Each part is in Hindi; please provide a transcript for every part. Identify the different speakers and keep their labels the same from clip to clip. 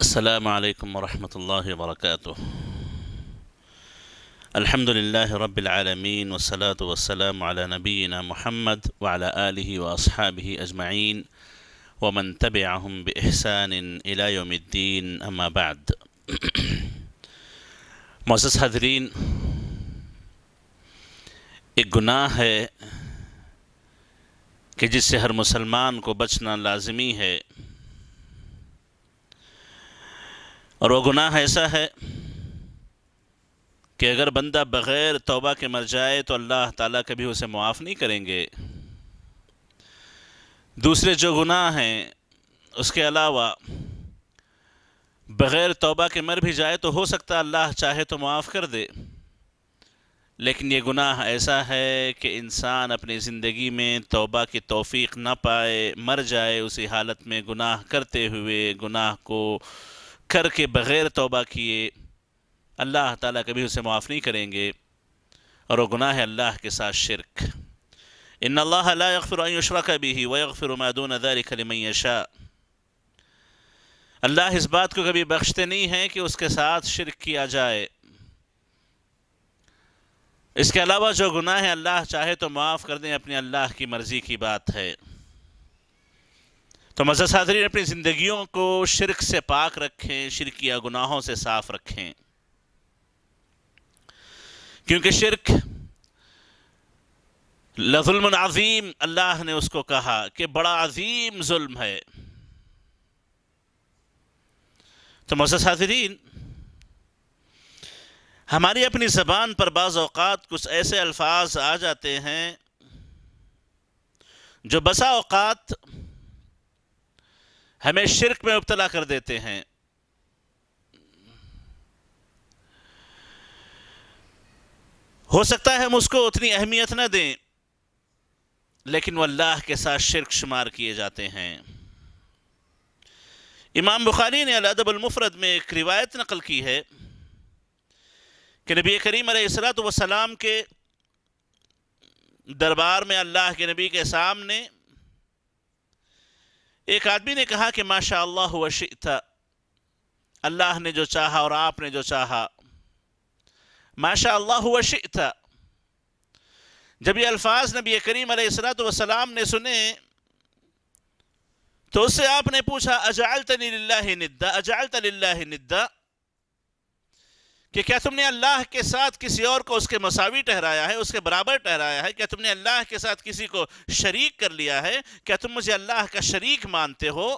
Speaker 1: السلام عليكم ورحمة الله وبركاته الحمد لله رب العالمين والصلاة والسلام على نبينا محمد وعلى آله وأصحابه أجمعين ومن تبعهم بإحسان إلى يوم الدين أما بعد معزز मोज़ ایک گناہ ہے کہ جس سے ہر مسلمان کو بچنا لازمی ہے और वह गुनाह ऐसा है कि अगर बंदा बग़ैर तोबा के मर जाए तो अल्लाह ताला कभी उसे मुआफ़ नहीं करेंगे दूसरे जो गुनाह हैं उसके अलावा बग़ैर तोबा के मर भी जाए तो हो सकता अल्लाह चाहे तो मुआफ़ कर दे लेकिन ये गुनाह ऐसा है कि इंसान अपनी ज़िंदगी में तोबा की तोफ़ी ना पाए मर जाए उसी हालत में गुनाह करते हुए गुनाह को करके बग़ैर तोबा किए अल्लाह ताला कभी उसे माफ़ नहीं करेंगे और वो गुनाह है अल्लाह के साथ शिरक इन अल्लाफ़िरशरा कभी भी ही वफ़िर मैदून अदारमय शाह अल्लाह इस बात को कभी बख्शते नहीं हैं कि उसके साथ शिरक किया जाए इसके अलावा जो गुनाह है अल्लाह चाहे तो माफ़ कर दें अपने अल्लाह की मर्ज़ी की बात है तो मज़ा सादरीन अपनी ज़िंदगियों को शिरक से पाक रखें शिरकिया गुनाहों से साफ़ रखें क्योंकि शिरक लजुल्म अल्लाह ने उसको कहा कि बड़ा अज़ीम जुल्म है तो मज़ा सादरीन हमारी अपनी ज़बान पर बाज़ कुछ ऐसे अल्फाज आ जाते हैं जो बसा अवकात हमें शिरक में मुबतला कर देते हैं हो सकता है हम उसको उतनी अहमियत ना दें लेकिन वह अल्लाह के साथ शिरक शुमार किए जाते हैं इमाम बुखारी ने अदबलमफरद में एक रिवायत नकल की है कि नबी करीम सलात वसलाम के दरबार में अल्लाह के नबी के सामने एक आदमी ने कहा कि माशा अल्लाह वशिता अल्लाह ने जो चाहा और आपने जो चाहा माशा अल्लाह वशिता जब ये अल्फाज नबी करीम सलाम ने सुने तो उससे आपने पूछा अजाल तल्ला अजाल तल्ला निद्दा कि क्या तुमने अल्लाह के साथ किसी और को उसके मसावी ठहराया है उसके बराबर ठहराया है क्या तुमने अल्लाह के साथ किसी को शरीक कर लिया है क्या तुम मुझे अल्लाह का शरीक मानते हो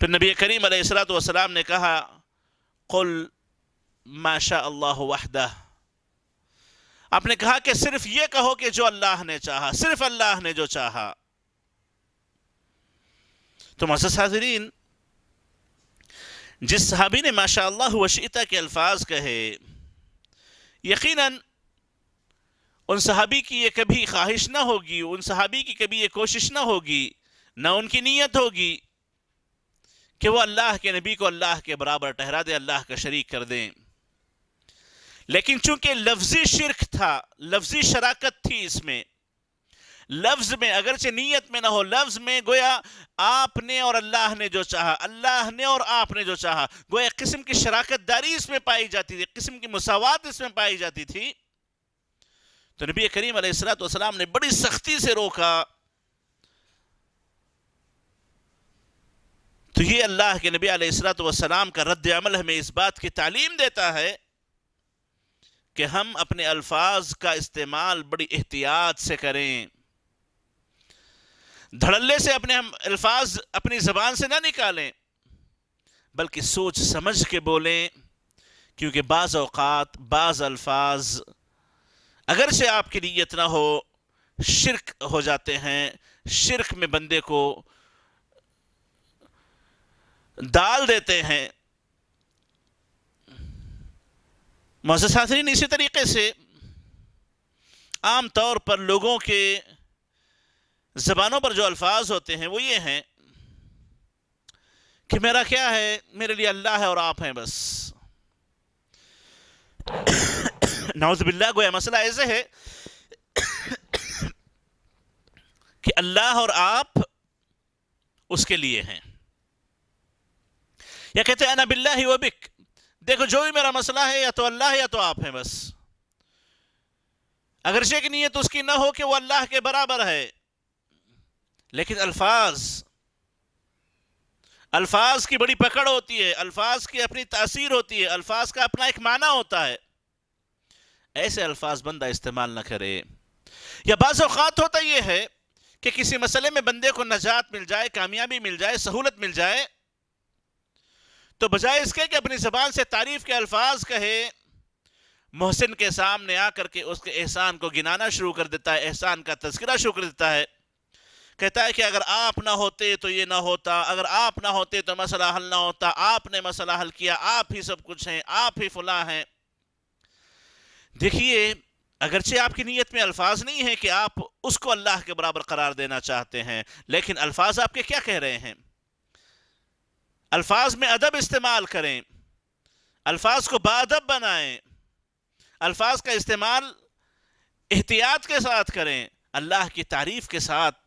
Speaker 1: फिर नबी करीम सलाम ने कहा कुल माशा अल्लाह वहदा आपने कहा कि सिर्फ ये कहो कि जो अल्लाह ने चाहा सिर्फ अल्लाह ने जो चाहा तो मसद हाजरीन जिस सहाबी ने माशा वशीता के अल्फाज कहे यकीनन उन सहाबी की ये कभी ख्वाहिश ना होगी उन सहाबी की कभी ये कोशिश ना होगी ना उनकी नीयत होगी कि वो अल्लाह के नबी को अल्लाह के बराबर ठहरा दें अल्लाह का शरीक कर दें लेकिन चूंकि लफ्जी शिरक था लफ्जी शराकत थी इसमें लफ्ज में अगरचे नीयत में ना हो लफ्ज में गोया आपने और अल्लाह ने जो चाहा अल्लाह ने और आपने जो चाहा गोया किस्म की शराकत दारी इसमें पाई जाती थी किस्म की मसावत इसमें पाई जाती थी तो नबी करीम सलाम ने बड़ी सख्ती से रोका तो ये अल्लाह के नबी सलाम का रद्द अमल हमें इस बात की तालीम देता है कि हम अपने अल्फाज का इस्तेमाल बड़ी एहतियात से करें धड़ल्ले से अपने हम अल्फाज अपनी ज़बान से ना निकालें बल्कि सोच समझ के बोलें क्योंकि बाज़ अवकात बाज़ अल्फाज अगर से आपकी नीयत ना हो शिरक हो जाते हैं शिरक में बंदे को डाल देते हैं मोहसिन इसी तरीके से आम तौर पर लोगों के ज़बानों पर जो अल्फाज होते हैं वो ये हैं कि मेरा क्या है मेरे लिए अल्लाह है और आप हैं बस नाउजबिल्ला गोया मसला ऐसे है कि अल्लाह और आप उसके लिए हैं या कहते हैं अनाबिल्ला ही वबिक देखो जो भी मेरा मसला है या तो अल्लाह है या तो आप हैं बस अगरचे की नीयत तो उसकी ना हो कि वो अल्लाह के बराबर है लेकिन अल्फाज अल्फाज की बड़ी पकड़ होती है अल्फाज की अपनी तासीर होती है अल्फाज का अपना एक माना होता है ऐसे अल्फाज बंदा इस्तेमाल ना करे या बाज़ अवत होता यह है कि किसी मसले में बंदे को नजात मिल जाए कामयाबी मिल जाए सहूलत मिल जाए तो बजाय इसके कि अपनी जबान से तारीफ के अल्फाज कहे मोहसिन के सामने आकर के उसके एहसान को गिनाना शुरू कर देता है एहसान का तस्करा शुरू कर देता है कहता है कि अगर आप ना होते तो ये ना होता अगर आप ना होते तो मसला हल ना होता आपने मसला हल किया आप ही सब कुछ हैं आप ही फुला हैं देखिए अगरचे आपकी नीयत में अल्फाज नहीं है कि आप उसको अल्लाह के बराबर करार देना चाहते हैं लेकिन अल्फाज आपके क्या कह रहे हैं अल्फाज में अदब इस्तेमाल करें अल्फाज को बादब बनाएं अल्फाज का इस्तेमाल एहतियात के साथ करें अल्लाह की तारीफ के साथ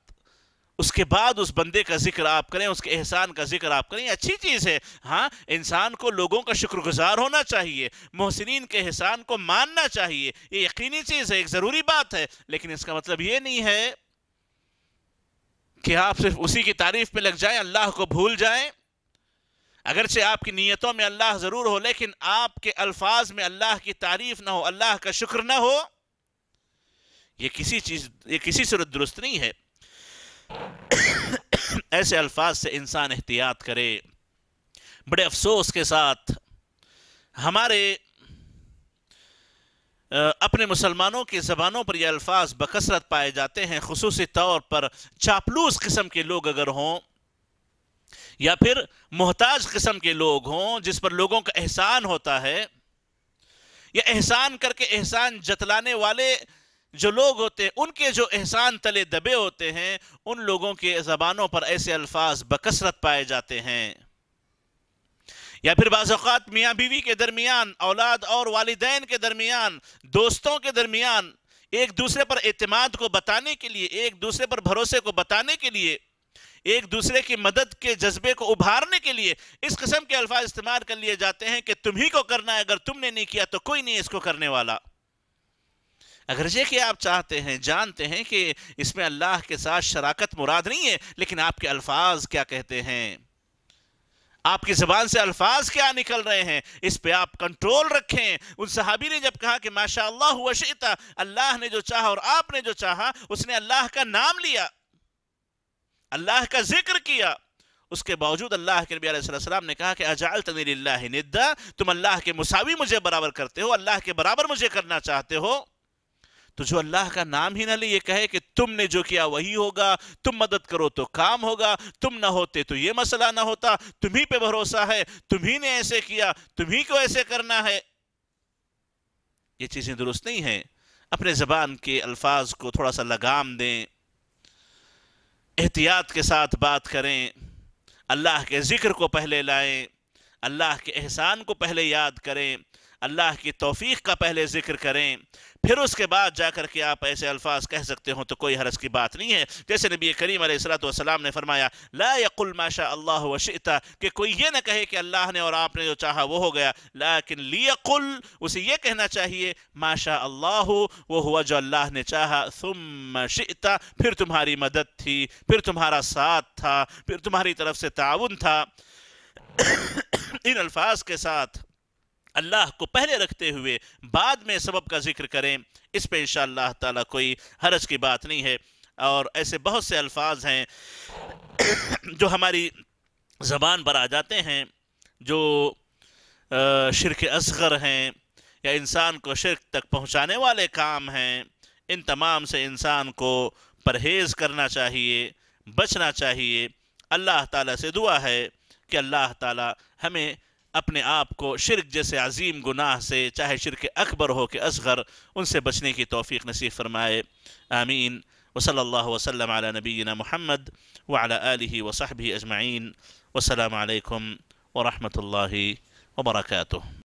Speaker 1: उसके बाद उस बंदे का जिक्र आप करें उसके एहसान का जिक्र आप करें अच्छी चीज़ है हाँ इंसान को लोगों का शुक्रगुजार होना चाहिए मोहसिन के एहसान को मानना चाहिए ये यकीनी चीज़ है एक ज़रूरी बात है लेकिन इसका मतलब ये नहीं है कि आप सिर्फ उसी की तारीफ पे लग जाएं अल्लाह को भूल जाएं अगरचे आपकी नीयतों में अल्लाह ज़रूर हो लेकिन आपके अल्फाज में अल्लाह की तारीफ ना हो अल्लाह का शुक्र ना हो ये किसी चीज़ ये किसी सूरत दुरुस्त नहीं है ऐसे अल्फाज से इंसान एहतियात करे बड़े अफसोस के साथ हमारे अपने मुसलमानों की ज़बानों पर ये अल्फाज बकसरत पाए जाते हैं खसूस तौर पर चापलूस किस्म के लोग अगर हों या फिर मोहताज किस्म के लोग हों जिस पर लोगों का एहसान होता है या एहसान करके एहसान जतलाने वाले जो लोग होते हैं उनके जो एहसान तले दबे होते हैं उन लोगों के ज़बानों पर ऐसे अल्फाज बकसरत पाए जाते हैं या फिर बाज़ात मियाँ बीवी के दरमियान औलाद और वालदेन के दरमियान दोस्तों के दरमियान एक दूसरे पर अतमाद को बताने के लिए एक दूसरे पर भरोसे को बताने के लिए एक दूसरे की मदद के जज्बे को उभारने के लिए इस कस्म के अल्फाज इस्तेमाल कर लिए जाते हैं कि तुम्ही को करना है अगर तुमने नहीं किया तो कोई नहीं इसको करने वाला अगरचे कि आप चाहते हैं जानते हैं कि इसमें अल्लाह के साथ शराकत मुराद नहीं है लेकिन आपके अल्फाज क्या कहते हैं आपकी जबान से अल्फाज क्या निकल रहे हैं इस पे आप कंट्रोल रखें उन सहाबी ने जब कहा कि माशा अल्लाह हुआ शीता अल्लाह ने जो चाहा और आपने जो चाहा उसने अल्लाह का नाम लिया अल्लाह का जिक्र किया उसके बावजूद अल्लाह के नबी वसल्लम ने कहा कि अजाल तनिल्ला निद्दा तुम अल्लाह के मुसावी मुझे बराबर करते हो अल्लाह के बराबर मुझे करना चाहते हो तो जो अल्लाह का नाम ही ना ले ये कहे कि तुमने जो किया वही होगा तुम मदद करो तो काम होगा तुम ना होते तो ये मसला ना होता तुम्ही पे भरोसा है तुम्ही ने ऐसे किया तुम्ही को ऐसे करना है ये चीज़ें दुरुस्त नहीं है अपने ज़बान के अल्फाज को थोड़ा सा लगाम दें एहतियात के साथ बात करें अल्लाह के ज़िक्र को पहले लाएं अल्लाह के एहसान को पहले याद करें अल्लाह की तोफीक का पहले ज़िक्र करें फिर उसके बाद जाकर के आप ऐसे अल्फाज कह सकते हो तो कोई हरस की बात नहीं है जैसे नबी करीम सलाम ने फरमाया ला यकुल माशा अल्लाह वशिता कि कोई ये ना कहे कि अल्लाह ने और आपने जो चाहा वो हो गया लाकिन लियकुल उसे ये कहना चाहिए माशा अल्लाह वो हुआ जो अल्लाह ने चाहा सुम शिता फिर तुम्हारी मदद थी फिर तुम्हारा साथ था फिर तुम्हारी तरफ से ताउन था इन अल्फाज के साथ अल्लाह को पहले रखते हुए बाद में सबब का जिक्र करें इस पर इन ताला कोई हरज की बात नहीं है और ऐसे बहुत से अल्फाज हैं जो हमारी ज़बान पर आ जाते हैं जो शिरक असगर हैं या इंसान को शिरक तक पहुंचाने वाले काम हैं इन तमाम से इंसान को परहेज़ करना चाहिए बचना चाहिए अल्लाह ताला से दुआ है कि अल्लाह ताला हमें अपने आप को शिरक जैसे अजीम गुनाह से चाहे शिरक अकबर हो के असगर उनसे बचने की तोफ़ी नसीब फ़रमाए आमीन वसल्ला वसलम आला नबीना महमद वाल वसाहबी अजमाइन वालकम वरहमल वर्का